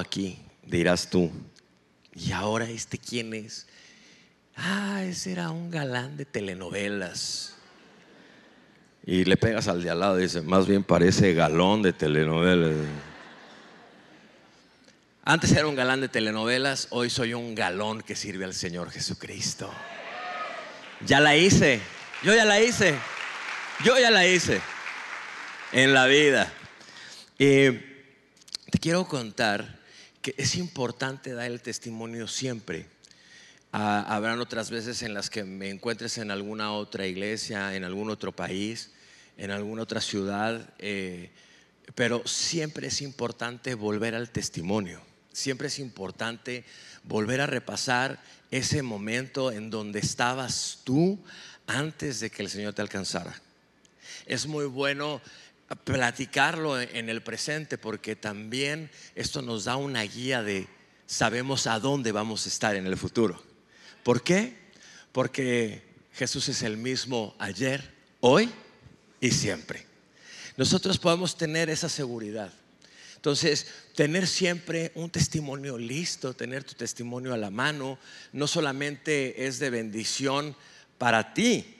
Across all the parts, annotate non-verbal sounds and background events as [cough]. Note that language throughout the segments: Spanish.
aquí, dirás tú. ¿Y ahora este quién es? Ah, ese era un galán de telenovelas. Y le pegas al de al lado y dice más bien parece galón de telenovelas. Antes era un galán de telenovelas, hoy soy un galón que sirve al Señor Jesucristo. Ya la hice, yo ya la hice, yo ya la hice en la vida. Y te quiero contar que es importante dar el testimonio siempre. Ah, habrán otras veces en las que me encuentres en alguna otra iglesia, en algún otro país, en alguna otra ciudad, eh, pero siempre es importante volver al testimonio. Siempre es importante volver a repasar ese momento en donde estabas tú antes de que el Señor te alcanzara. Es muy bueno platicarlo en el presente porque también esto nos da una guía de sabemos a dónde vamos a estar en el futuro. ¿Por qué? Porque Jesús es el mismo ayer, hoy y siempre. Nosotros podemos tener esa seguridad. Entonces, tener siempre un testimonio listo, tener tu testimonio a la mano, no solamente es de bendición para ti,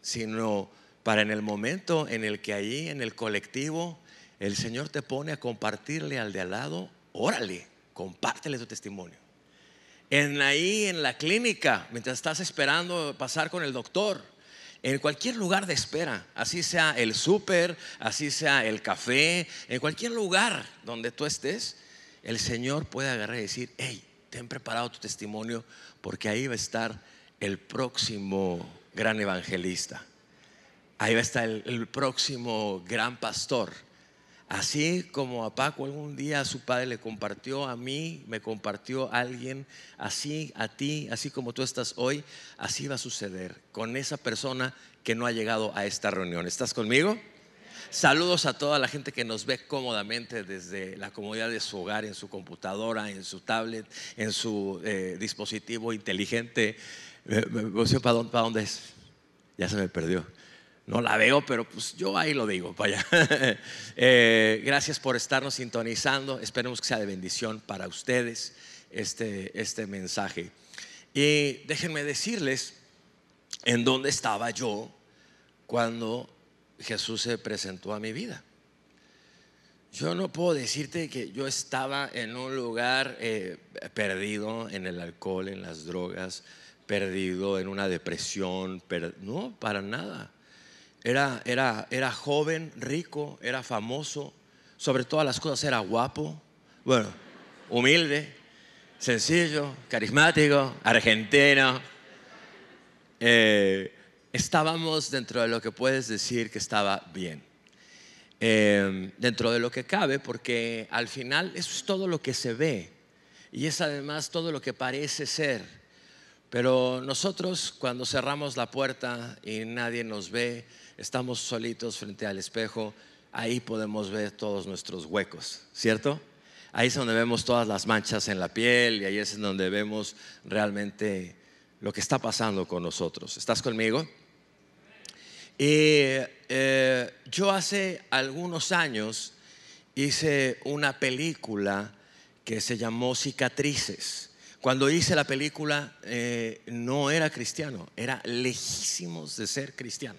sino para en el momento en el que allí, en el colectivo, el Señor te pone a compartirle al de al lado, órale, compártele tu testimonio. En ahí, en la clínica, mientras estás esperando pasar con el doctor, en cualquier lugar de espera, así sea el súper, así sea el café, en cualquier lugar donde tú estés, el Señor puede agarrar y decir, hey, ten preparado tu testimonio porque ahí va a estar el próximo gran evangelista. Ahí va a estar el, próximo gran pastor. Así como a Paco algún día su padre le compartió a mí, me compartió alguien, así a ti, así como tú estás hoy, así va a suceder con esa persona que no ha llegado a esta reunión. ¿Estás conmigo? Saludos a toda la gente que nos ve cómodamente desde la comodidad de su hogar, en su computadora, en su tablet, en su eh, dispositivo inteligente. Eh, eh, ¿Para dónde es? Ya se me perdió no la veo, pero pues yo ahí lo digo, [laughs] vaya. Eh, gracias por estarnos sintonizando. Esperemos que sea de bendición para ustedes este, este mensaje. Y déjenme decirles en dónde estaba yo cuando Jesús se presentó a mi vida. Yo no puedo decirte que yo estaba en un lugar eh, perdido en el alcohol, en las drogas, perdido en una depresión, no, para nada. Era, joven, rico, era famoso, sobre todas las cosas era guapo, bueno, humilde, sencillo, carismático, argentino. Eh, estábamos dentro de lo que puedes decir que estaba bien. Eh, dentro de lo que cabe, porque al final eso es todo lo que se ve y es además todo lo que parece ser. Pero nosotros cuando cerramos la puerta y nadie nos ve, estamos solitos frente al espejo, ahí podemos ver todos nuestros huecos, ¿cierto? Ahí es donde vemos todas las manchas en la piel y ahí es donde vemos realmente lo que está pasando con nosotros. ¿Estás conmigo? Y eh, yo hace algunos años hice una película que se llamó Cicatrices. Cuando hice la película eh, no era cristiano, era lejísimos de ser cristiano.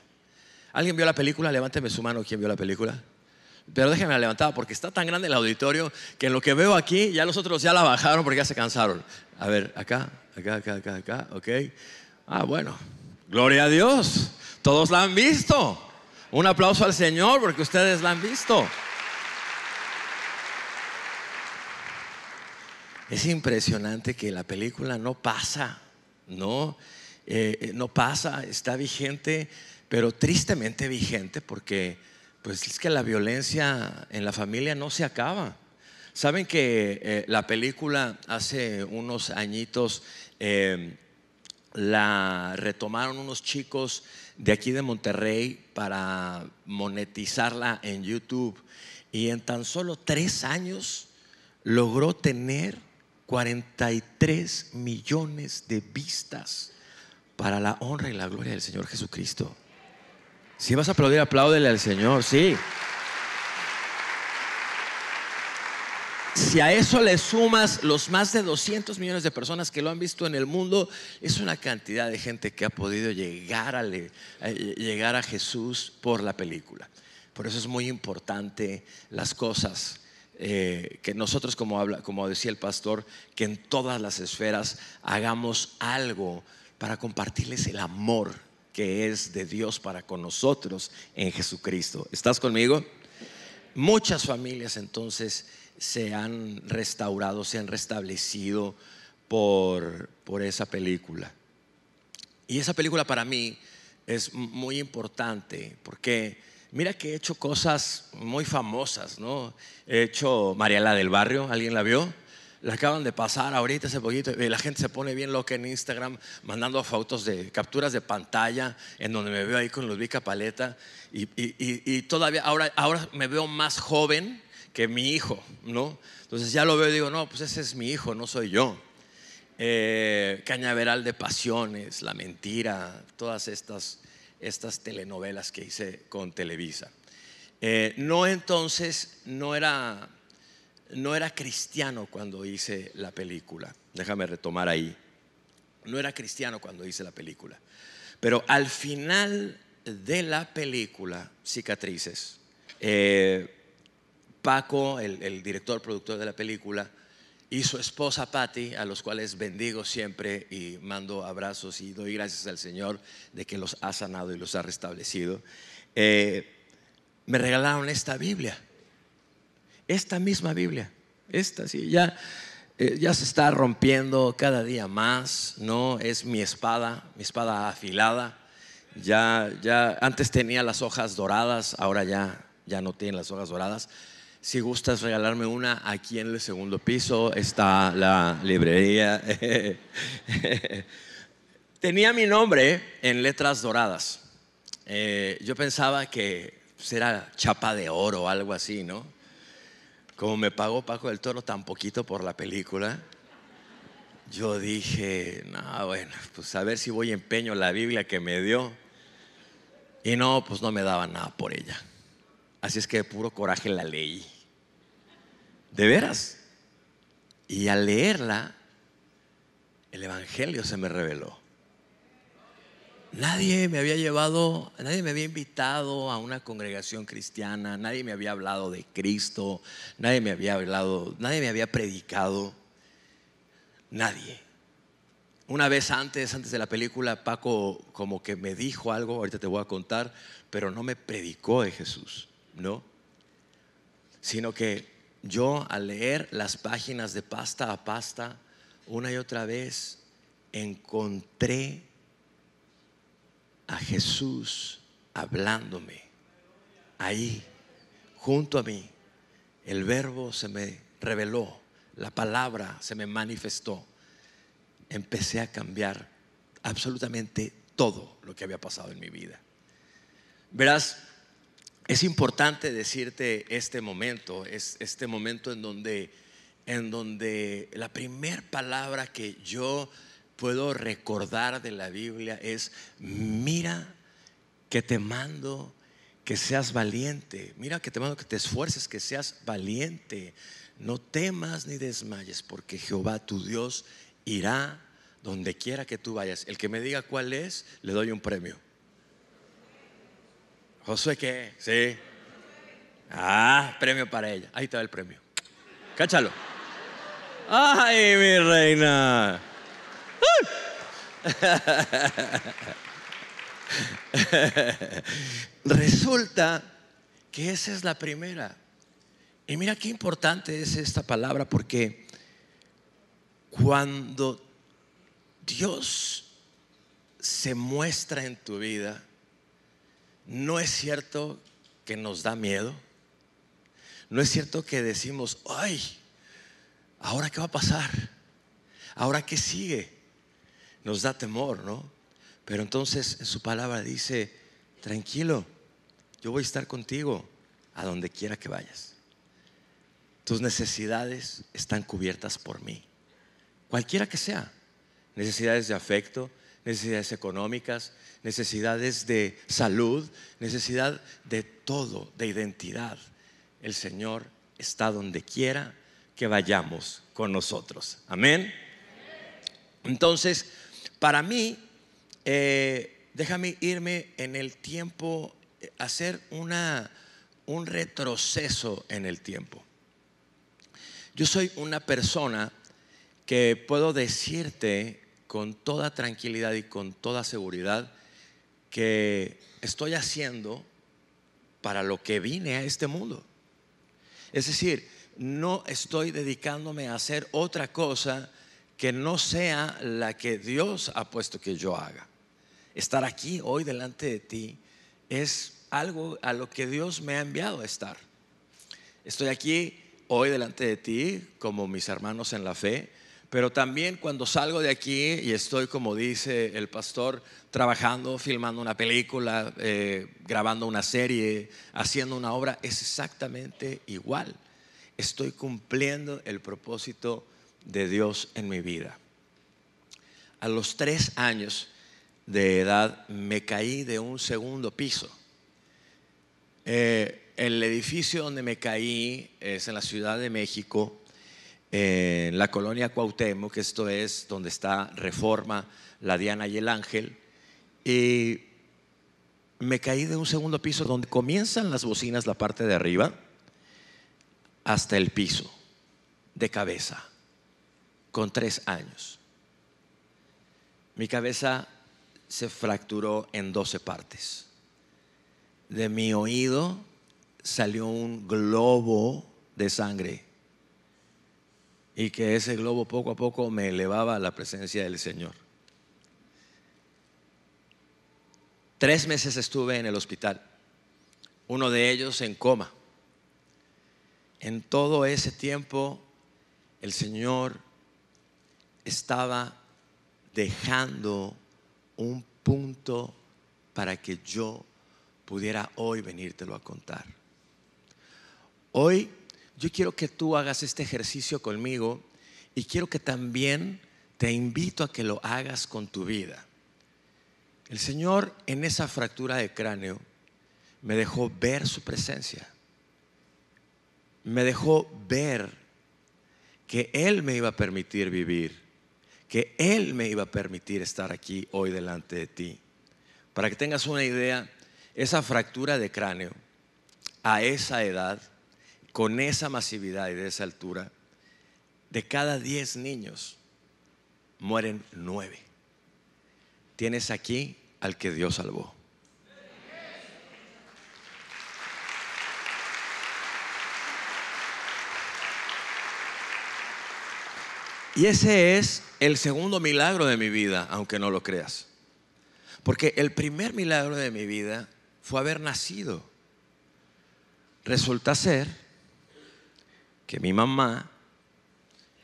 ¿Alguien vio la película? Levánteme su mano, ¿quién vio la película? Pero déjenme la levantada porque está tan grande el auditorio que en lo que veo aquí ya los otros ya la bajaron porque ya se cansaron. A ver, acá, acá, acá, acá, acá, ok. Ah, bueno, gloria a Dios. Todos la han visto. Un aplauso al Señor porque ustedes la han visto. Es impresionante que la película no pasa, ¿no? Eh, eh, no pasa, está vigente pero tristemente vigente porque pues es que la violencia en la familia no se acaba. Saben que eh, la película hace unos añitos em, la retomaron unos chicos de aquí de Monterrey para monetizarla en YouTube y en tan solo tres años logró tener 43 millones de vistas para la honra y la gloria del Señor Jesucristo. Si vas a aplaudir, apláudele al Señor, sí. Si a eso le sumas los más de 200 millones de personas que lo han visto en el mundo, es una cantidad de gente que ha podido llegar a, llegar a Jesús por la película. Por eso es muy importante las cosas eh, que nosotros, como decía el pastor, que en todas las esferas hagamos algo para compartirles el amor que es de Dios para con nosotros en Jesucristo. ¿Estás conmigo? Muchas familias entonces se han restaurado, se han restablecido por, por esa película. Y esa película para mí es muy importante porque mira que he hecho cosas muy famosas, ¿no? He hecho Mariela del Barrio, ¿alguien la vio? la acaban de pasar ahorita ese poquito y la gente se pone bien loca en Instagram mandando fotos de capturas de pantalla en donde me veo ahí con Ludvica Paleta y, todavía ahora, ahora me veo más joven que mi hijo, ¿no? Entonces ya lo veo y digo, no, pues ese es mi hijo, no soy yo. Eh, Cañaveral de Pasiones, La Mentira, todas estas, estas telenovelas que hice con Televisa. Eh, no entonces, no era no era cristiano cuando hice la película. Déjame retomar ahí. No era cristiano cuando hice la película. Pero al final de la película, Cicatrices, eh, Paco, el, director, productor de la película, y su esposa Patty, a los cuales bendigo siempre y mando abrazos y doy gracias al Señor de que los ha sanado y los ha restablecido, eh, me regalaron esta Biblia. Esta misma Biblia, esta sí, ya, eh, ya se está rompiendo cada día más, ¿no? Es mi espada, mi espada afilada. Ya, ya, antes tenía las hojas doradas, ahora ya, ya no tiene las hojas doradas. Si gustas regalarme una, aquí en el segundo piso está la librería. [laughs] Tenía mi nombre en letras doradas. Eh, yo pensaba que será pues, era chapa de oro o algo así, ¿no? como me pagó Paco del Toro tan poquito por la película, yo dije, no, bueno, pues a ver si voy empeño la Biblia que me dio. Y no, pues no me daba nada por ella. Así es que de puro coraje la leí. ¿De veras? Y al leerla, el Evangelio se me reveló. Nadie me había llevado, nadie me había invitado a una congregación cristiana, nadie me había hablado de Cristo, nadie me había hablado, nadie me había predicado, nadie. Una vez antes, antes de la película, Paco como que me dijo algo, ahorita te voy a contar, pero no me predicó de Jesús, ¿no? Sino que yo al leer las páginas de pasta a pasta, una y otra vez, encontré a Jesús hablándome ahí, junto a mí. El verbo se me reveló, la palabra se me manifestó. Empecé a cambiar absolutamente todo lo que había pasado en mi vida. Verás, es importante decirte este momento, es este momento en donde, en donde la primera palabra que yo puedo recordar de la Biblia es, mira que te mando que seas valiente, mira que te mando que te esfuerces, que seas valiente, no temas ni desmayes, porque Jehová tu Dios irá donde quiera que tú vayas. El que me diga cuál es, le doy un premio. Josué, ¿qué? Sí. Ah, premio para ella. Ahí te el premio. Cáchalo. Ay, mi reina. [laughs] Resulta que esa es la primera. Y mira qué importante es esta palabra porque cuando Dios se muestra en tu vida, no es cierto que nos da miedo. No es cierto que decimos, ay, ¿ahora qué va a pasar? ¿Ahora qué sigue? nos da temor, ¿no? Pero entonces en su palabra dice, tranquilo, yo voy a estar contigo a donde quiera que vayas. Tus necesidades están cubiertas por mí, cualquiera que sea. Necesidades de afecto, necesidades económicas, necesidades de salud, necesidad de todo, de identidad. El Señor está donde quiera que vayamos con nosotros. Amén. Entonces, para mí, eh, déjame irme en el tiempo, eh, hacer un retroceso en el tiempo. Yo soy una persona que puedo decirte con toda tranquilidad y con toda seguridad que estoy haciendo para lo que vine a este mundo. Es decir, no estoy dedicándome a hacer otra cosa que no sea la que Dios ha puesto que yo haga. Estar aquí hoy delante de ti es algo a lo que Dios me ha enviado a estar. Estoy aquí hoy delante de ti como mis hermanos en la fe, pero también cuando salgo de aquí y estoy, como dice el pastor, trabajando, filmando una película, eh, grabando una serie, haciendo una obra, es exactamente igual. Estoy cumpliendo el propósito de Dios en mi vida. A los tres años de edad me caí de un segundo piso. Eh, el edificio donde me caí es en la Ciudad de México, eh, en la colonia Cuauhtémoc, que esto es donde está Reforma, la Diana y el Ángel. Y me caí de un segundo piso donde comienzan las bocinas, la parte de arriba, hasta el piso, de cabeza con tres años. Mi cabeza se fracturó en 12 partes. De mi oído salió un globo de sangre y que ese globo poco a poco me elevaba a la presencia del Señor. Tres meses estuve en el hospital, uno de ellos en coma. En todo ese tiempo el Señor estaba dejando un punto para que yo pudiera hoy venírtelo a contar. Hoy yo quiero que tú hagas este ejercicio conmigo y quiero que también te invito a que lo hagas con tu vida. El Señor en esa fractura de cráneo me dejó ver su presencia. Me dejó ver que Él me iba a permitir vivir que Él me iba a permitir estar aquí hoy delante de ti. Para que tengas una idea, esa fractura de cráneo a esa edad, con esa masividad y de esa altura, de cada 10 niños mueren 9. Tienes aquí al que Dios salvó. Y ese es el segundo milagro de mi vida, aunque no lo creas. Porque el primer milagro de mi vida fue haber nacido. Resulta ser que mi mamá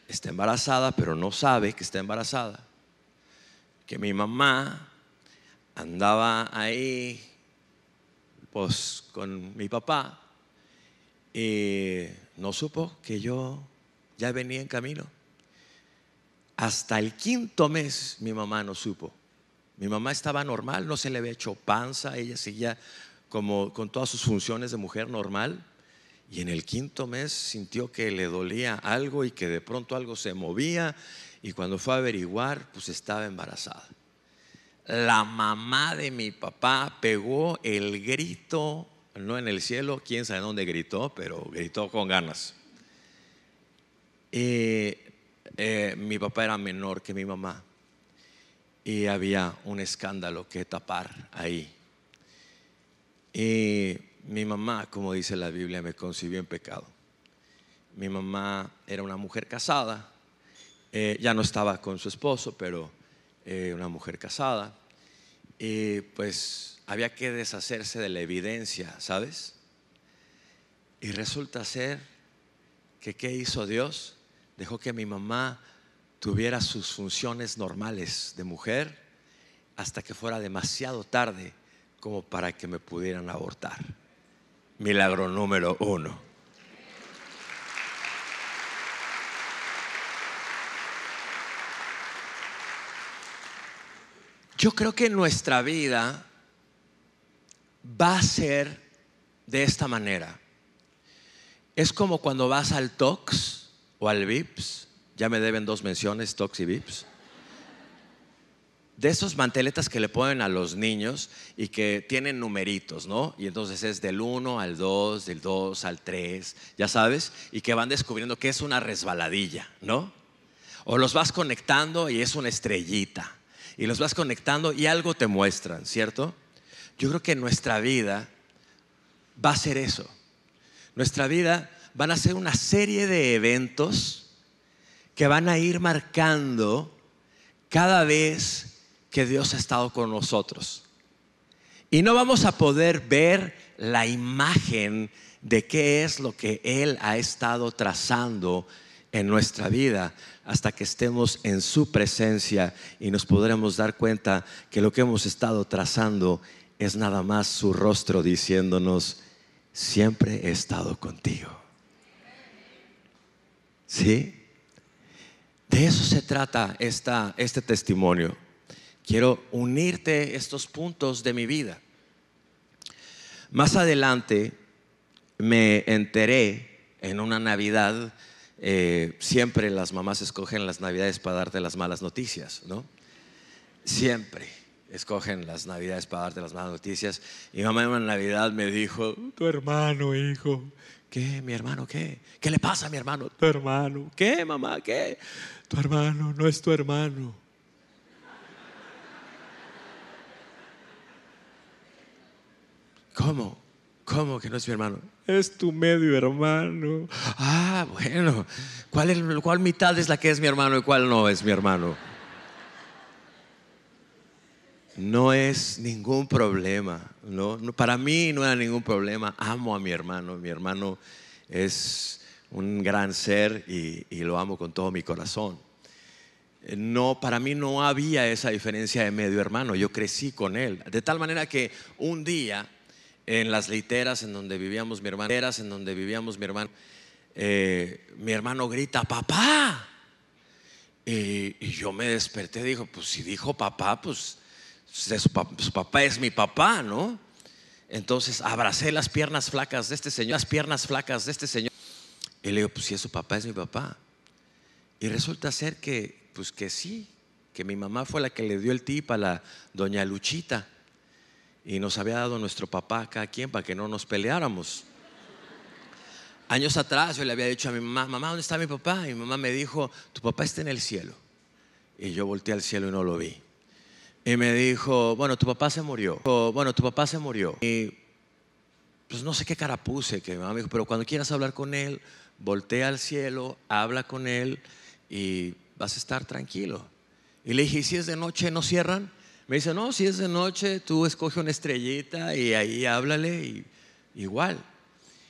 está embarazada, pero no sabe que está embarazada. Que mi mamá andaba ahí pues con mi papá y no supo que yo ya venía en camino. Hasta el quinto mes mi mamá no supo. Mi mamá estaba normal, no se le había hecho panza, ella seguía como con todas sus funciones de mujer normal. Y en el quinto mes sintió que le dolía algo y que de pronto algo se movía y cuando fue a averiguar, pues estaba embarazada. La mamá de mi papá pegó el grito, no en el cielo, quién sabe dónde gritó, pero gritó con ganas. Eh, eh, mi papá era menor que mi mamá y había un escándalo que tapar ahí. Y mi mamá, como dice la Biblia, me concibió en pecado. Mi mamá era una mujer casada, eh, ya no estaba con su esposo, pero eh, una mujer casada. Y pues había que deshacerse de la evidencia, ¿sabes? Y resulta ser que ¿qué hizo Dios? dejó que mi mamá tuviera sus funciones normales de mujer hasta que fuera demasiado tarde como para que me pudieran abortar. Milagro número uno. Yo creo que nuestra vida va a ser de esta manera. Es como cuando vas al TOX o al VIPS, ya me deben dos menciones, Tox y VIPS. De esos manteletas que le ponen a los niños y que tienen numeritos, ¿no? Y entonces es del 1 al 2, del 2 al 3, ya sabes, y que van descubriendo que es una resbaladilla, ¿no? O los vas conectando y es una estrellita, y los vas conectando y algo te muestran, ¿cierto? Yo creo que nuestra vida va a ser eso. Nuestra vida van a ser una serie de eventos que van a ir marcando cada vez que Dios ha estado con nosotros. Y no vamos a poder ver la imagen de qué es lo que Él ha estado trazando en nuestra vida hasta que estemos en su presencia y nos podremos dar cuenta que lo que hemos estado trazando es nada más su rostro diciéndonos, siempre he estado contigo. ¿Sí? De eso se trata este testimonio. Quiero unirte estos puntos de mi vida. Más adelante me enteré en una Navidad, eh, siempre las mamás escogen las Navidades para darte las malas noticias, ¿no? Siempre escogen las Navidades para darte las malas noticias. Y mamá en una Navidad me dijo, tu hermano, hijo, ¿Qué, mi hermano? ¿Qué? ¿Qué le pasa a mi hermano? Tu hermano. ¿Qué, mamá? ¿Qué? Tu hermano no es tu hermano. ¿Cómo? ¿Cómo que no es mi hermano? Es tu medio hermano. Ah, bueno. ¿Cuál, mitad es la que es mi hermano y cuál no es mi hermano? No es ningún problema, ¿no? Para mí no era ningún problema. Amo a mi hermano, mi hermano es un gran ser y, lo amo con todo mi corazón. Eh, no, para mí no había esa diferencia de medio hermano, yo crecí con él. De tal manera que un día en las literas en donde vivíamos mi hermano, en donde vivíamos mi hermano, eh, mi hermano grita, papá. Y, yo me desperté, dijo, pues si dijo papá, pues pues, su, papá, es mi papá, ¿no? Entonces abracé las piernas flacas de este señor, las piernas flacas de este señor. Y le digo, pues si es su papá, es mi papá. Y resulta ser que, pues que sí, que mi mamá fue la que le dio el tip a la doña Luchita. Y nos había dado nuestro papá a quien para que no nos peleáramos. Años atrás yo le había dicho a mi mamá, mamá, ¿dónde está mi papá? Y mi mamá me dijo, tu papá está en el cielo. Y yo volteé al cielo y no lo vi y me dijo, bueno, tu papá se murió. Bueno, tu papá se murió. Y pues no sé qué cara puse, que me dijo, pero cuando quieras hablar con él, voltea al cielo, habla con él y vas a estar tranquilo. Y le dije, ¿y si es de noche no cierran? Me dice, no, si es de noche, tú escoge una estrellita y ahí háblale y igual.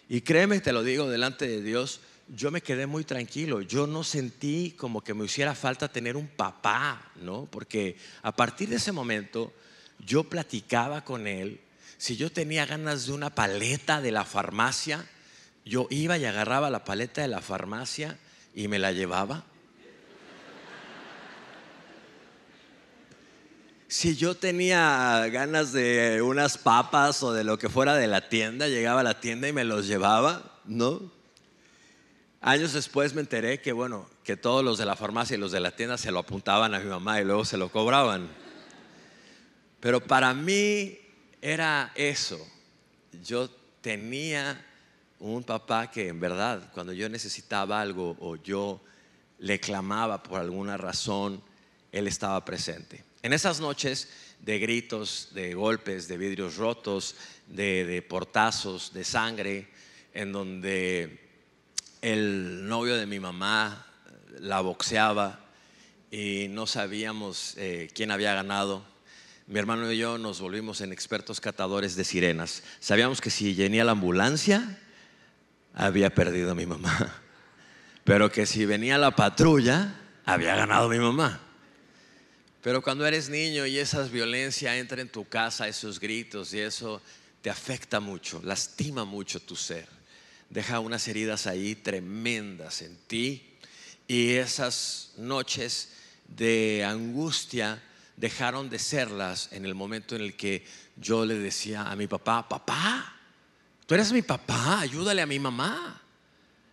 Y créeme, te lo digo delante de Dios, yo me quedé muy tranquilo. Yo no sentí como que me hiciera falta tener un papá, ¿no? Porque a partir de ese momento yo platicaba con él. Si yo tenía ganas de una paleta de la farmacia, yo iba y agarraba la paleta de la farmacia y me la llevaba. Si yo tenía ganas de unas papas o de lo que fuera de la tienda, llegaba a la tienda y me los llevaba, ¿no? Años después me enteré que, bueno, que todos los de la farmacia y los de la tienda se lo apuntaban a mi mamá y luego se lo cobraban. Pero para mí era eso. Yo tenía un papá que en verdad, cuando yo necesitaba algo o yo le clamaba por alguna razón, él estaba presente. En esas noches de gritos, de golpes, de vidrios rotos, de, de portazos, de sangre, en donde el novio de mi mamá eh, la boxeaba y no sabíamos eh, quién había ganado. Mi hermano y yo nos volvimos en expertos catadores de sirenas. Sabíamos que si llenía la ambulancia, había perdido a mi mamá. [laughs] Pero que si venía la patrulla, había ganado a mi mamá. Pero cuando eres niño y esa violencia entra en tu casa, esos gritos y eso te afecta mucho, lastima mucho tu ser deja unas heridas ahí tremendas en ti y esas noches de angustia dejaron de serlas en el momento en el que yo le decía a mi papá, papá, tú eres mi papá, ayúdale a mi mamá,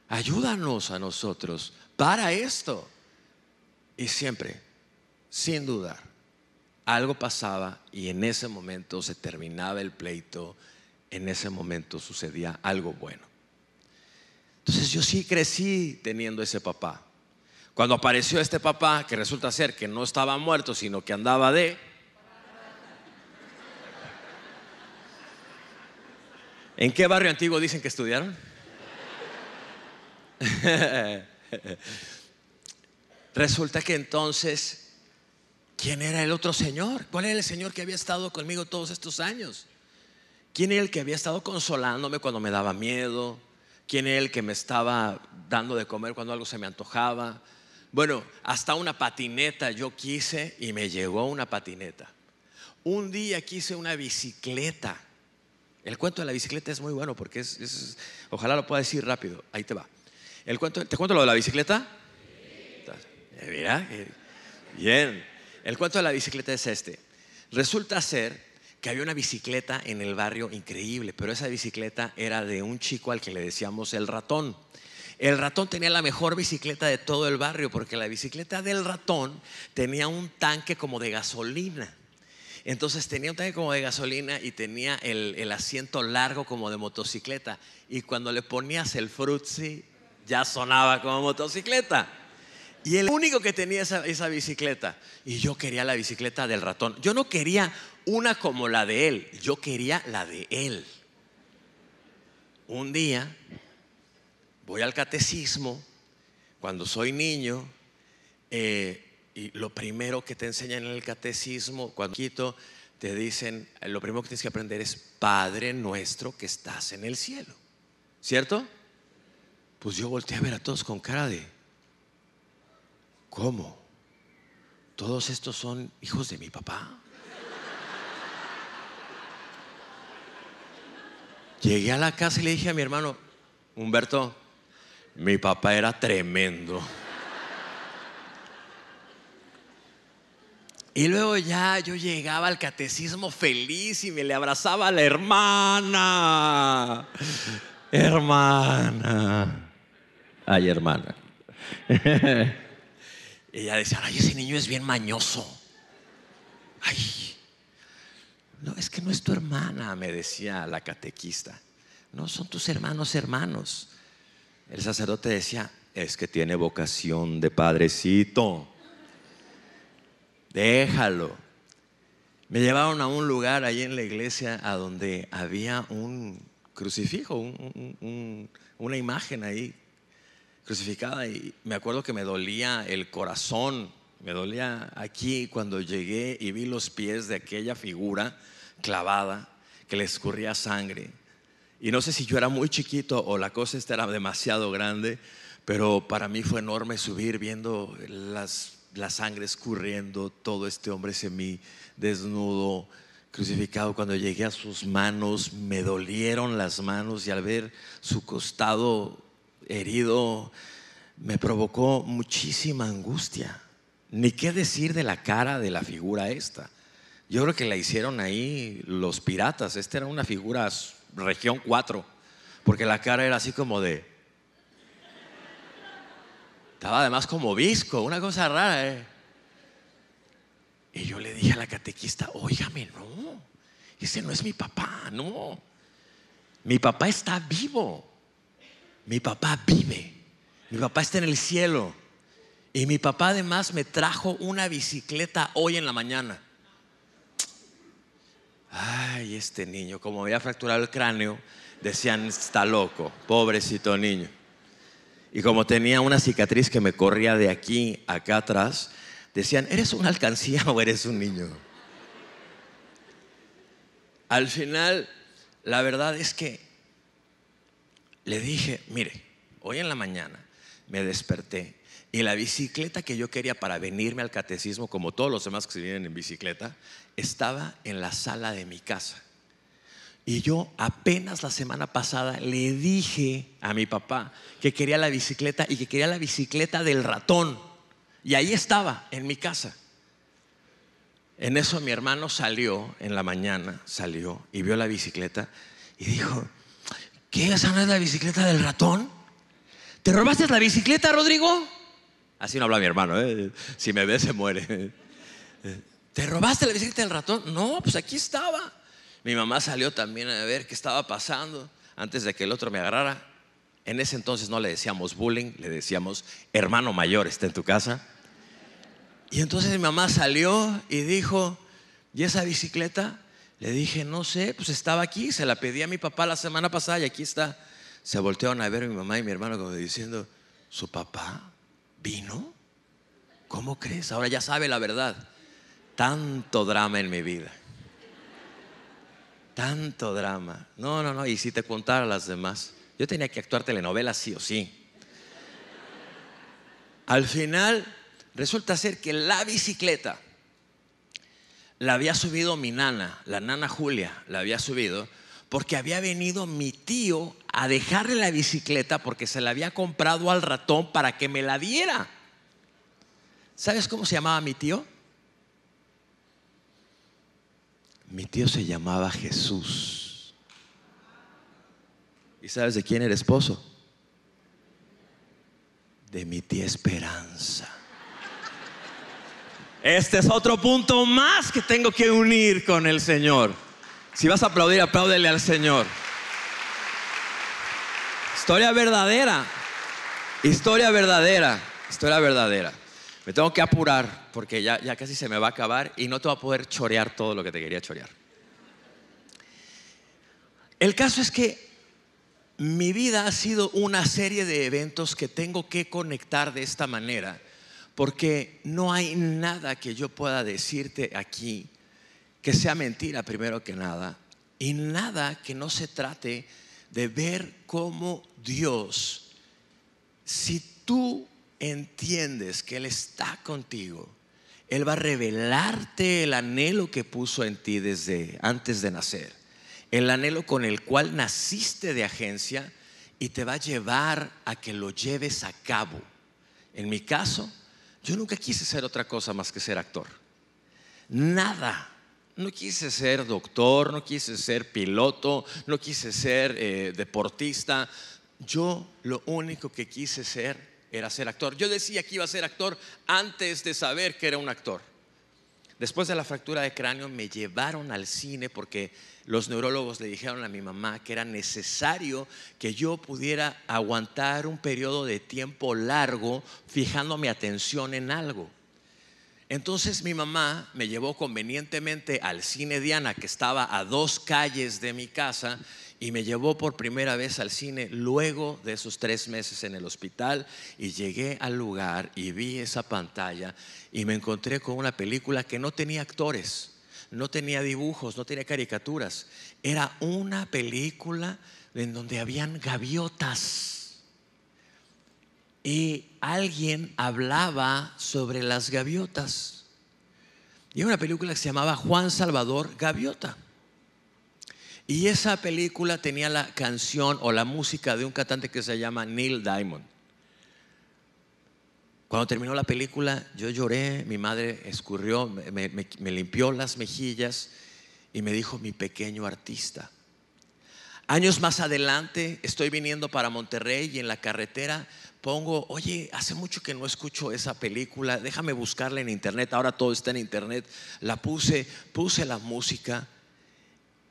ayúdanos a nosotros, para esto. Y siempre, sin dudar, algo pasaba y en ese momento se terminaba el pleito, en ese momento sucedía algo bueno. Entonces yo sí crecí teniendo ese papá. Cuando apareció este papá, que resulta ser que no estaba muerto, sino que andaba de... ¿En qué barrio antiguo dicen que estudiaron? [laughs] Resulta que entonces, ¿quién era el otro señor? ¿Cuál era el señor que había estado conmigo todos estos años? ¿Quién era el que había estado consolándome cuando me daba miedo, quién es el que me estaba dando de comer cuando algo se me antojaba. Bueno, hasta una patineta yo quise y me llegó una patineta. Un día quise una bicicleta. El cuento de la bicicleta es muy bueno porque es, ojalá lo pueda decir rápido. Ahí te va. El cuento, ¿Te cuento lo de la bicicleta? Mira, eh, bien. El cuento de la bicicleta es este. Resulta ser que había una bicicleta en el barrio increíble, pero esa bicicleta era de un chico al que le decíamos el ratón. El ratón tenía la mejor bicicleta de todo el barrio porque la bicicleta del ratón tenía un tanque como de gasolina. Entonces tenía un tanque como de gasolina y tenía el, asiento largo como de motocicleta. Y cuando le ponías el frutzi, ya sonaba como motocicleta. Y el único que tenía esa, bicicleta. Y yo quería la bicicleta del ratón. Yo no quería una como la de él, yo quería la de él. Un día voy al catecismo, cuando soy niño, eh, y lo primero que te enseñan en el catecismo, cuando quito, te dicen, lo primero que tienes que aprender es Padre nuestro que estás en el cielo. ¿Cierto? Pues yo volteé a ver a todos con cara de... ¿Cómo? Todos estos son hijos de mi papá. Llegué a la casa y le dije a mi hermano, Humberto, mi papá era tremendo. Y luego ya yo llegaba al catecismo feliz y me le abrazaba a la hermana. Hermana. Ay, hermana. [laughs] ella decía, ay, ese niño es bien mañoso. Ay, no, es que no es tu hermana, me decía la catequista. No, son tus hermanos, hermanos. El sacerdote decía, es que tiene vocación de padrecito. Déjalo. Me llevaron a un lugar ahí en la iglesia a donde había un crucifijo, una imagen ahí crucificada y me acuerdo que me dolía el corazón, me dolía aquí cuando llegué y vi los pies de aquella figura clavada que le escurría sangre. Y no sé si yo era muy chiquito o la cosa esta era demasiado grande, pero para mí fue enorme subir viendo las, la sangre escurriendo, todo este hombre semi desnudo, crucificado. Cuando llegué a sus manos, me dolieron las manos y al ver su costado herido, me provocó muchísima angustia. Ni qué decir de la cara de la figura esta. Yo creo que la hicieron ahí los piratas. Esta era una figura región 4, porque la cara era así como de... Estaba además como visco, una cosa rara. ¿eh? Y yo le dije a la catequista, óigame, no, ese no es mi papá, no. Mi papá está vivo mi papá vive, mi papá está en el cielo. Y mi papá además me trajo una bicicleta hoy en la mañana. Ay, este niño, como había fracturado el cráneo, decían, está loco, pobrecito niño. Y como tenía una cicatriz que me corría de aquí acá atrás, decían, ¿eres una alcancía o eres un niño? Al final, la verdad es que le dije, mire, hoy en la mañana me desperté y la bicicleta que yo quería para venirme al catecismo, como todos los demás que se vienen en bicicleta, estaba en la sala de mi casa. Y yo apenas la semana pasada le dije a mi papá que quería la bicicleta y que quería la bicicleta del ratón. Y ahí estaba, en mi casa. En eso mi hermano salió en la mañana, salió y vio la bicicleta y dijo, ¿Qué? ¿Esa no es la bicicleta del ratón? ¿Te robaste la bicicleta, Rodrigo? Así no habla mi hermano, ¿eh? Si me ve, se muere. ¿Te robaste la bicicleta del ratón? No, pues aquí estaba. Mi mamá salió también a ver qué estaba pasando antes de que el otro me agarrara. En ese entonces no le decíamos bullying, le decíamos hermano mayor, está en tu casa. Y entonces mi mamá salió y dijo, ¿y esa bicicleta? Le dije, no sé, pues estaba aquí, se la pedí a mi papá la semana pasada y aquí está. Se voltearon a ver mi mamá y mi hermano como diciendo, ¿su papá vino? ¿Cómo crees? Ahora ya sabe la verdad. Tanto drama en mi vida. Tanto drama. No, no, no. Y si te contara las demás, yo tenía que actuar telenovela sí o sí. Al final, resulta ser que la bicicleta la había subido mi nana, la nana Julia, la había subido, porque había venido mi tío a dejarle la bicicleta porque se la había comprado al ratón para que me la diera. ¿Sabes cómo se llamaba mi tío? Mi tío se llamaba Jesús. ¿Y sabes de quién era esposo? De mi tía Esperanza. Este es otro punto más que tengo que unir con el Señor. Si vas a aplaudir, apláudele al Señor. Historia verdadera. Historia verdadera. Historia verdadera. Me tengo que apurar porque ya, ya casi se me va a acabar y no te va a poder chorear todo lo que te quería chorear. El caso es que mi vida ha sido una serie de eventos que tengo que conectar de esta manera porque no hay nada que yo pueda decirte aquí que sea mentira primero que nada, y nada que no se trate de ver cómo Dios, si tú entiendes que Él está contigo, Él va a revelarte el anhelo que puso en ti desde antes de nacer, el anhelo con el cual naciste de agencia y te va a llevar a que lo lleves a cabo. En mi caso, yo nunca quise ser otra cosa más que ser actor. Nada. No quise ser doctor, no quise ser piloto, no quise ser eh, deportista. Yo lo único que quise ser era ser actor. Yo decía que iba a ser actor antes de saber que era un actor. Después de la fractura de cráneo me llevaron al cine porque los neurólogos le dijeron a mi mamá que era necesario que yo pudiera aguantar un periodo de tiempo largo fijando mi atención en algo. Entonces mi mamá me llevó convenientemente al cine Diana que estaba a dos calles de mi casa y me llevó por primera vez al cine luego de esos tres meses en el hospital y llegué al lugar y vi esa pantalla y me encontré con una película que no tenía actores, no tenía dibujos, no tenía caricaturas. Era una película en donde habían gaviotas y alguien hablaba sobre las gaviotas. Y una película que se llamaba Juan Salvador Gaviota. Y esa película tenía la canción o la música de un cantante que se llama Neil Diamond. Cuando terminó la película, yo lloré, mi madre escurrió, me, limpió las mejillas y me dijo, mi pequeño artista. Años más adelante estoy viniendo para Monterrey y en la carretera pongo, oye, hace mucho que no escucho esa película, déjame buscarla en internet, ahora todo está en internet. La puse, puse la música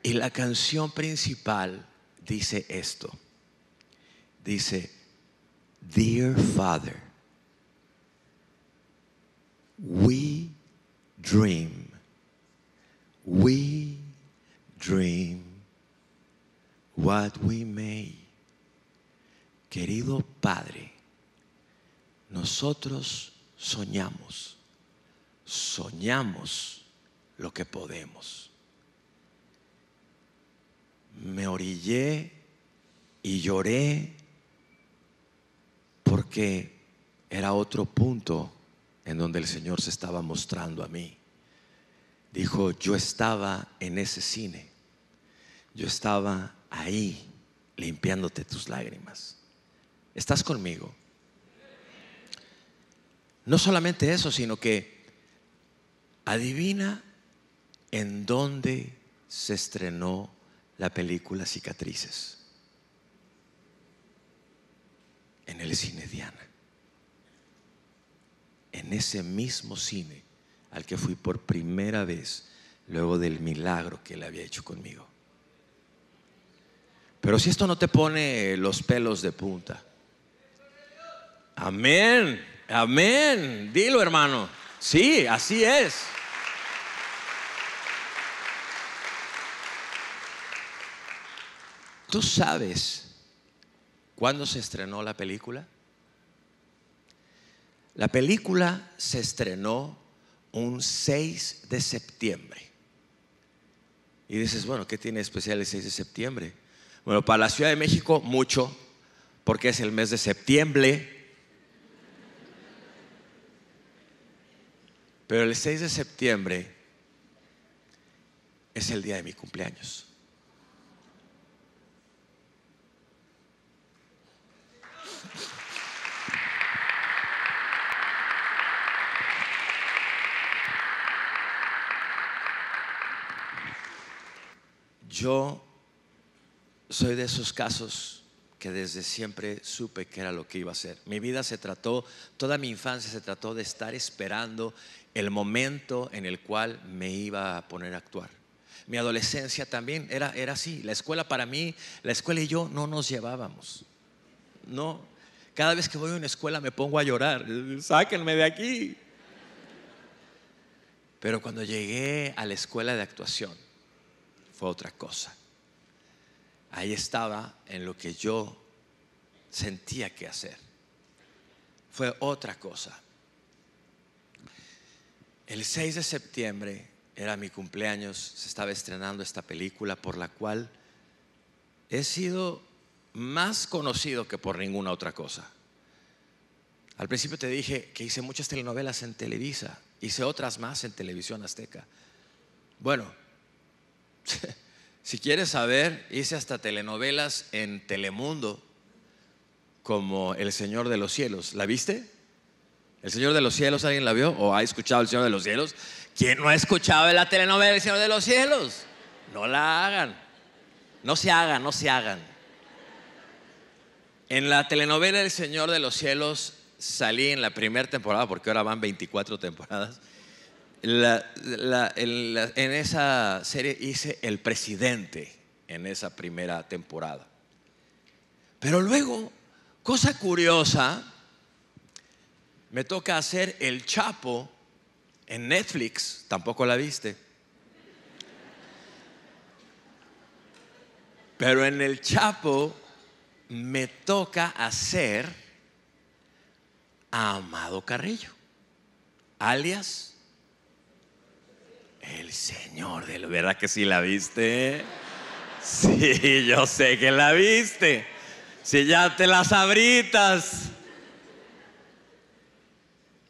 y la canción principal dice esto. Dice, Dear Father, we dream, we dream what we may. Querido Padre, nosotros soñamos, soñamos lo que podemos me orillé y lloré porque era otro punto en donde el Señor se estaba mostrando a mí. Dijo, yo estaba en ese cine, yo estaba ahí limpiándote tus lágrimas. ¿Estás conmigo? No solamente eso, sino que adivina en dónde se estrenó la película Cicatrices en el cine Diana. En ese mismo cine al que fui por primera vez luego del milagro que él había hecho conmigo. Pero si esto no te pone los pelos de punta. Amén, amén. Dilo hermano. Sí, así es. ¿Tú sabes cuándo se estrenó la película? La película se estrenó un 6 de septiembre. Y dices, bueno, ¿qué tiene especial el 6 de septiembre? Bueno, para la Ciudad de México mucho, porque es el mes de septiembre. Pero el 6 de septiembre es el día de mi cumpleaños. Yo soy de esos casos que desde siempre supe que era lo que iba a ser. Mi vida se trató, toda mi infancia se trató de estar esperando el momento en el cual me iba a poner a actuar. Mi adolescencia también era, era así. La escuela para mí, la escuela y yo no nos llevábamos. No, cada vez que voy a una escuela me pongo a llorar. Sáquenme de aquí. Pero cuando llegué a la escuela de actuación, fue otra cosa. Ahí estaba en lo que yo sentía que hacer. Fue otra cosa. El 6 de septiembre era mi cumpleaños, se estaba estrenando esta película por la cual he sido más conocido que por ninguna otra cosa. Al principio te dije que hice muchas telenovelas en Televisa, hice otras más en Televisión Azteca. Bueno, [laughs] Si quieres saber, hice hasta telenovelas en Telemundo como El Señor de los Cielos. ¿La viste? ¿El Señor de los Cielos alguien la vio o ha escuchado El Señor de los Cielos? ¿Quién no ha escuchado la telenovela El Señor de los Cielos? No la hagan. No se hagan, no se hagan. En la telenovela El Señor de los Cielos salí en la primera temporada, porque ahora van 24 temporadas, en, en esa serie hice el presidente en esa primera temporada. Pero luego, cosa curiosa, me toca hacer el Chapo en Netflix, tampoco la viste. Pero en el Chapo me toca hacer a Amado Carrillo, alias el Señor de los... ¿Verdad que sí la viste? Sí, yo sé que la viste. Si ya te las abritas.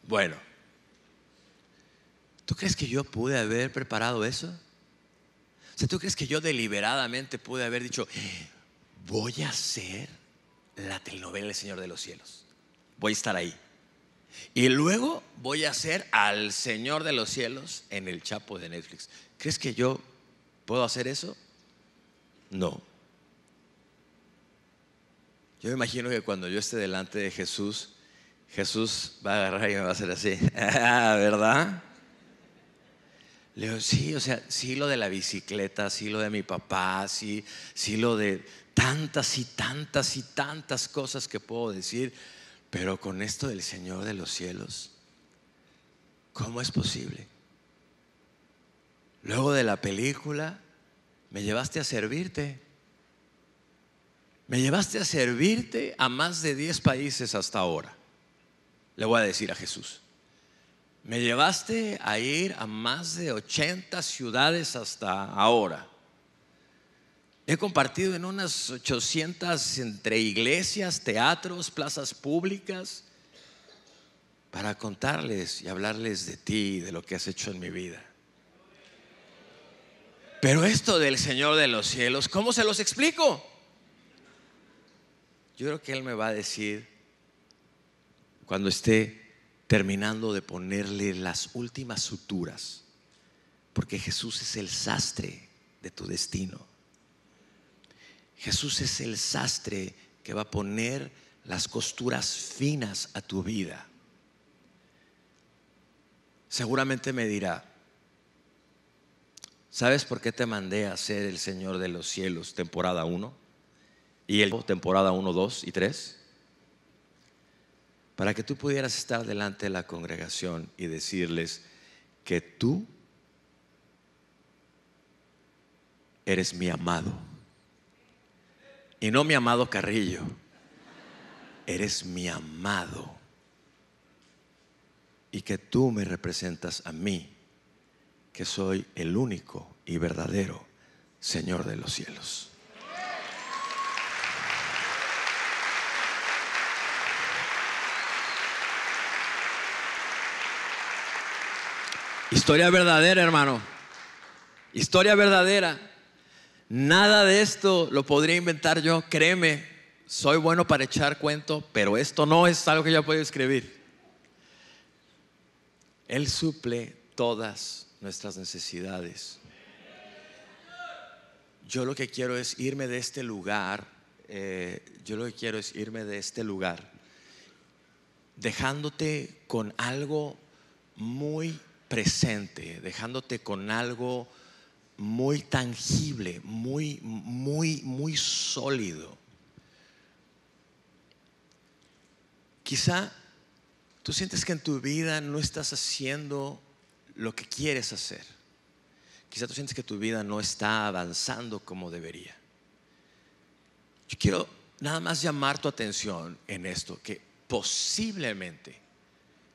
Bueno, ¿tú crees que yo pude haber preparado eso? O sea, ¿tú crees que yo deliberadamente pude haber dicho, voy a hacer la telenovela El Señor de los Cielos? Voy a estar ahí. Y luego voy a hacer al Señor de los cielos en el Chapo de Netflix. ¿Crees que yo puedo hacer eso? No. Yo me imagino que cuando yo esté delante de Jesús, Jesús va a agarrar y me va a hacer así, [laughs] ¿verdad? Le digo, sí, o sea, sí lo de la bicicleta, sí lo de mi papá, sí, sí lo de tantas y tantas y tantas cosas que puedo decir pero con esto del Señor de los cielos, ¿cómo es posible? Luego de la película, me llevaste a servirte. Me llevaste a servirte a más de 10 países hasta ahora. Le voy a decir a Jesús. Me llevaste a ir a más de 80 ciudades hasta ahora. He compartido en unas 800 entre iglesias, teatros, plazas públicas, para contarles y hablarles de ti y de lo que has hecho en mi vida. Pero esto del Señor de los cielos, ¿cómo se los explico? Yo creo que Él me va a decir cuando esté terminando de ponerle las últimas suturas, porque Jesús es el sastre de tu destino. Jesús es el sastre que va a poner las costuras finas a tu vida. Seguramente me dirá, ¿sabes por qué te mandé a ser el Señor de los cielos temporada 1? Y el temporada 1, 2 y 3? Para que tú pudieras estar delante de la congregación y decirles que tú eres mi amado y no mi amado Carrillo. Eres mi amado. Y que tú me representas a mí, que soy el único y verdadero Señor de los cielos. Historia verdadera, hermano. Historia verdadera. Nada de esto lo podría inventar yo, créeme, soy bueno para echar cuento, pero esto no es algo que yo puedo escribir. Él suple todas nuestras necesidades. Yo lo que quiero es irme de este lugar, eh, yo lo que quiero es irme de este lugar, dejándote con algo muy presente, dejándote con algo muy tangible, muy, muy, muy sólido. Quizá tú sientes que en tu vida no estás haciendo lo que quieres hacer. Quizá tú sientes que tu vida no está avanzando como debería. Yo quiero nada más llamar tu atención en esto, que posiblemente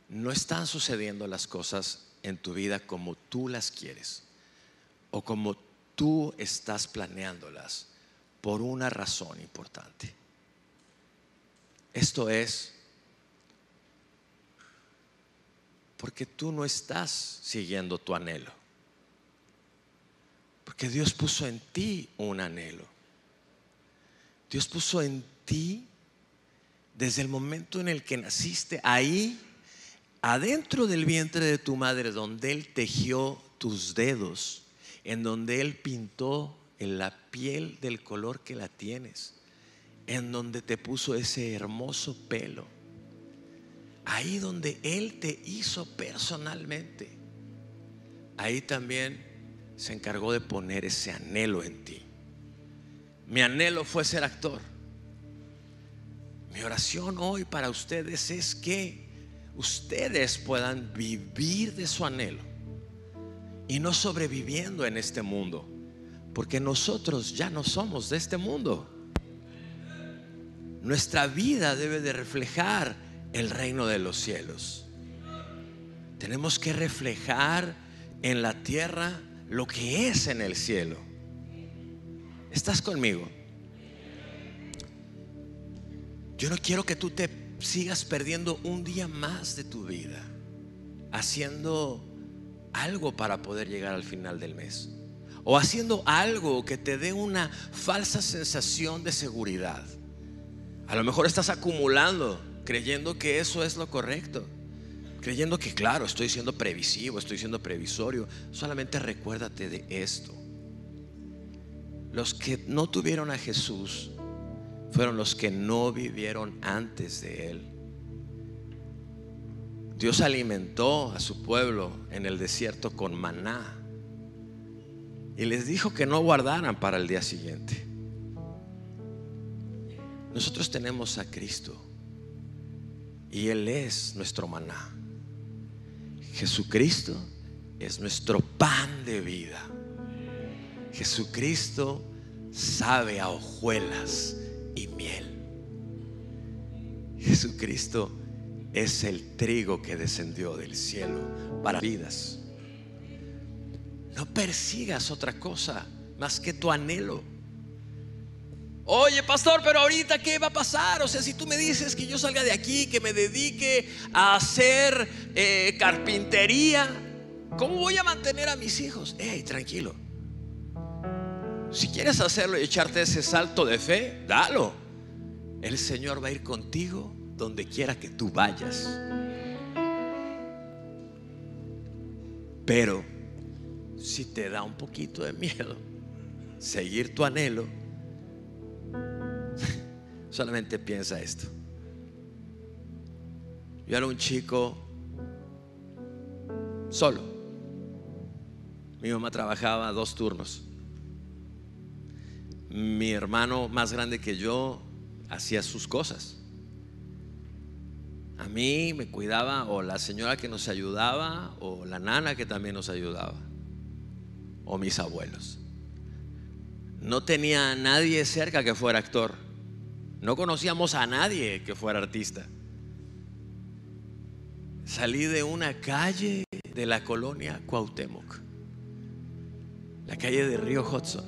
no están sucediendo las cosas en tu vida como tú las quieres o como tú estás planeándolas por una razón importante. Esto es porque tú no estás siguiendo tu anhelo. Porque Dios puso en ti un anhelo. Dios puso en ti desde el momento en el que naciste ahí, adentro del vientre de tu madre, donde Él tejió tus dedos en donde Él pintó en la piel del color que la tienes, en donde te puso ese hermoso pelo, ahí donde Él te hizo personalmente, ahí también se encargó de poner ese anhelo en ti. Mi anhelo fue ser actor. Mi oración hoy para ustedes es que ustedes puedan vivir de su anhelo y no sobreviviendo en este mundo, porque nosotros ya no somos de este mundo. Nuestra vida debe de reflejar el reino de los cielos. Tenemos que reflejar en la tierra lo que es en el cielo. ¿Estás conmigo? Yo no quiero que tú te sigas perdiendo un día más de tu vida haciendo algo para poder llegar al final del mes. O haciendo algo que te dé una falsa sensación de seguridad. A lo mejor estás acumulando creyendo que eso es lo correcto. Creyendo que, claro, estoy siendo previsivo, estoy siendo previsorio. Solamente recuérdate de esto. Los que no tuvieron a Jesús fueron los que no vivieron antes de Él. Dios alimentó a su pueblo en el desierto con maná y les dijo que no guardaran para el día siguiente. Nosotros tenemos a Cristo y Él es nuestro maná. Jesucristo es nuestro pan de vida. Jesucristo sabe a hojuelas y miel. Jesucristo es el trigo que descendió del cielo para vidas. No persigas otra cosa más que tu anhelo. Oye, pastor, pero ahorita qué va a pasar? O sea, si tú me dices que yo salga de aquí, que me dedique a hacer eh, carpintería, ¿cómo voy a mantener a mis hijos? Ey, tranquilo. Si quieres hacerlo y echarte ese salto de fe, dalo. El Señor va a ir contigo donde quiera que tú vayas. Pero si te da un poquito de miedo seguir tu anhelo, [laughs] solamente piensa esto. Yo era un chico solo. Mi mamá trabajaba dos turnos. Mi hermano más grande que yo hacía sus cosas. A mí me cuidaba o la señora que nos ayudaba o la nana que también nos ayudaba o mis abuelos. No tenía a nadie cerca que fuera actor. No conocíamos a nadie que fuera artista. Salí de una calle de la colonia Cuauhtémoc, la calle de Río Hudson.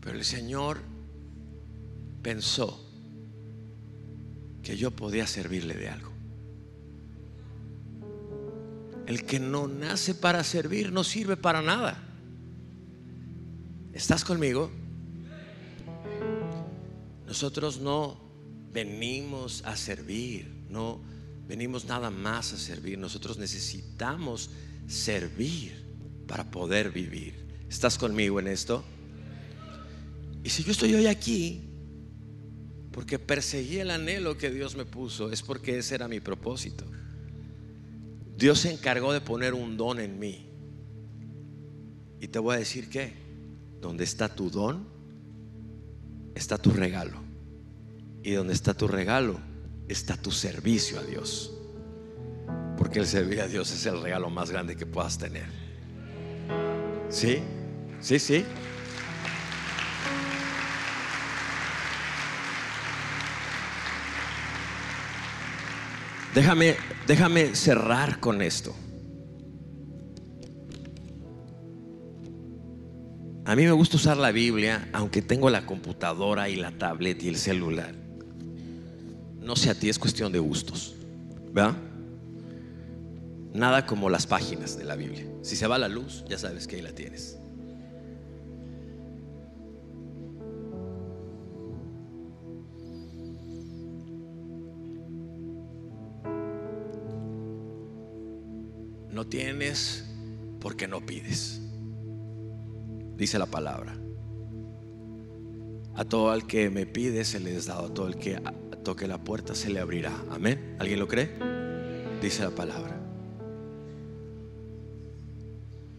Pero el Señor pensó que yo podía servirle de algo. El que no nace para servir no sirve para nada. ¿Estás conmigo? Nosotros no venimos a servir, no venimos nada más a servir. Nosotros necesitamos servir para poder vivir. ¿Estás conmigo en esto? Y si yo estoy hoy aquí porque perseguí el anhelo que Dios me puso, es porque ese era mi propósito. Dios se encargó de poner un don en mí. Y te voy a decir que, donde está tu don, está tu regalo. Y donde está tu regalo, está tu servicio a Dios. Porque el servir a Dios es el regalo más grande que puedas tener. ¿Sí? ¿Sí, sí? Déjame, déjame cerrar con esto. A mí me gusta usar la Biblia, aunque tengo la computadora y la tablet y el celular. No sé a ti, es cuestión de gustos. ¿Verdad? Nada como las páginas de la Biblia. Si se va la luz, ya sabes que ahí la tienes. tienes porque no pides. Dice la palabra. A todo el que me pide se le es dado, a todo el que toque la puerta se le abrirá. Amén. ¿Alguien lo cree? Dice la palabra.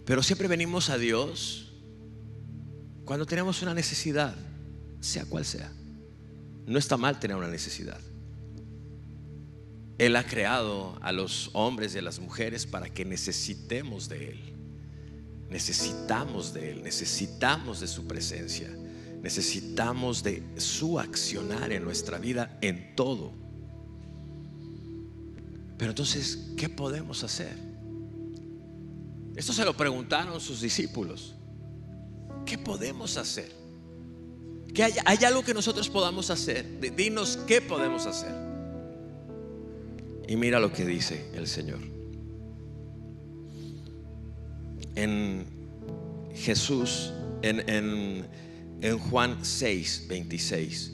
Pero siempre venimos a Dios cuando tenemos una necesidad, sea cual sea. No está mal tener una necesidad. Él ha creado a los hombres y a las mujeres para que necesitemos de Él. Necesitamos de Él, necesitamos de su presencia, necesitamos de su accionar en nuestra vida en todo. Pero entonces, ¿qué podemos hacer? Esto se lo preguntaron sus discípulos. ¿Qué podemos hacer? hay, hay algo que nosotros podamos hacer? Dinos qué podemos hacer. Y mira lo que dice el Señor. En Jesús, en, en, en Juan 6, 26,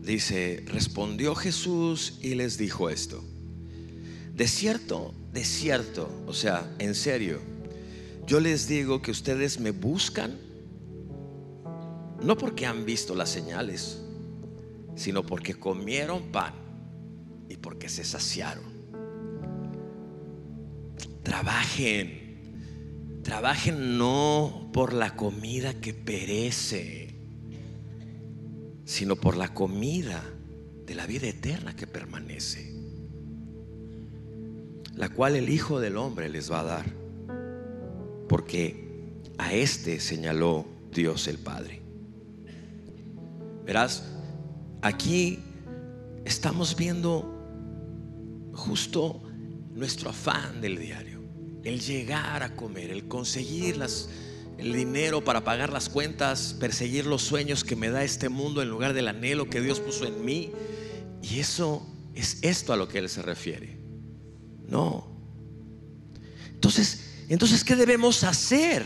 dice, respondió Jesús y les dijo esto. De cierto, de cierto, o sea, en serio, yo les digo que ustedes me buscan no porque han visto las señales, sino porque comieron pan y porque se saciaron. Trabajen, trabajen no por la comida que perece, sino por la comida de la vida eterna que permanece, la cual el Hijo del Hombre les va a dar, porque a este señaló Dios el Padre. Verás, aquí estamos viendo justo nuestro afán del diario, el llegar a comer, el conseguir el dinero para pagar las cuentas, perseguir los sueños que me da este mundo en lugar del anhelo que Dios puso en mí. Y eso es esto a lo que Él se refiere. No. Entonces, entonces ¿qué debemos hacer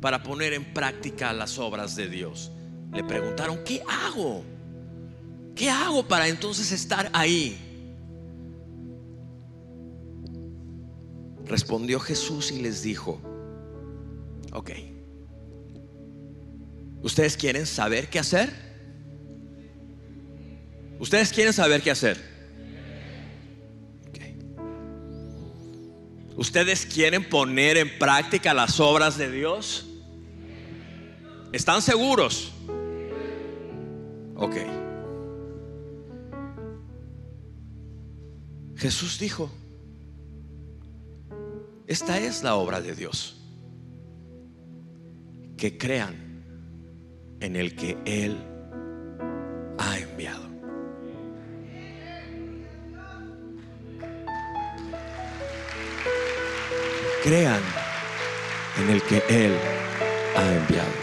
para poner en práctica las obras de Dios? Le preguntaron, ¿qué hago? ¿Qué hago para entonces estar ahí? Respondió Jesús y les dijo, ok, ¿ustedes quieren saber qué hacer? ¿Ustedes quieren saber qué hacer? ¿Ustedes quieren poner en práctica las obras de Dios? ¿Están seguros? Ok. Jesús dijo, esta es la obra de Dios. Que crean en el que Él ha enviado. Crean en el que Él ha enviado.